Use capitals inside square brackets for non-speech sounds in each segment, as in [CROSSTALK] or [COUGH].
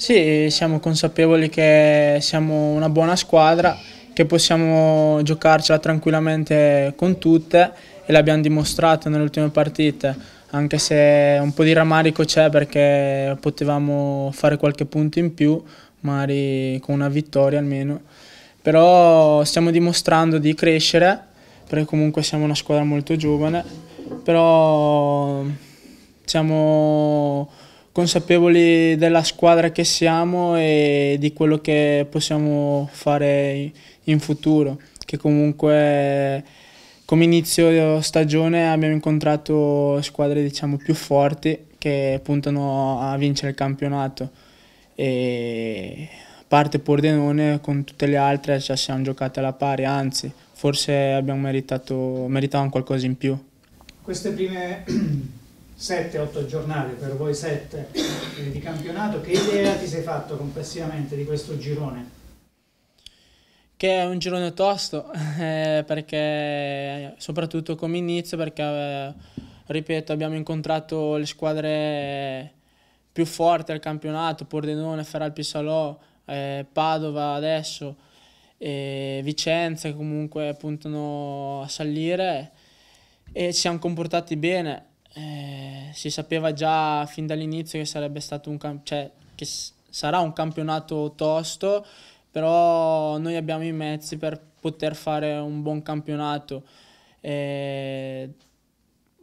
Sì, siamo consapevoli che siamo una buona squadra, che possiamo giocarcela tranquillamente con tutte e l'abbiamo dimostrato nelle ultime partite, anche se un po' di rammarico c'è perché potevamo fare qualche punto in più, magari con una vittoria almeno. Però stiamo dimostrando di crescere, perché comunque siamo una squadra molto giovane, però siamo consapevoli della squadra che siamo e di quello che possiamo fare in futuro, che comunque come inizio stagione abbiamo incontrato squadre diciamo, più forti che puntano a vincere il campionato e a parte Pordenone con tutte le altre cioè, siamo giocate alla pari, anzi forse abbiamo meritato, meritavamo qualcosa in più. Queste prime 7-8 giornali, per voi 7 eh, di campionato, che idea ti sei fatto complessivamente di questo girone? Che è un girone tosto, [LAUGHS] eh, perché soprattutto come inizio, perché eh, ripeto abbiamo incontrato le squadre più forti al campionato, Pordenone, Ferral Pissalò, eh, Padova adesso, eh, Vicenza che comunque puntano a salire e ci siamo comportati bene eh, si sapeva già fin dall'inizio che sarebbe stato un camp- cioè, che s- sarà un campionato tosto, però noi abbiamo i mezzi per poter fare un buon campionato. Eh,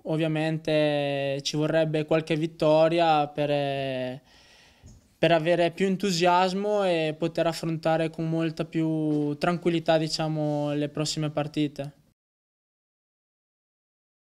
ovviamente ci vorrebbe qualche vittoria per, eh, per, avere più entusiasmo e poter affrontare con molta più tranquillità diciamo, le prossime partite.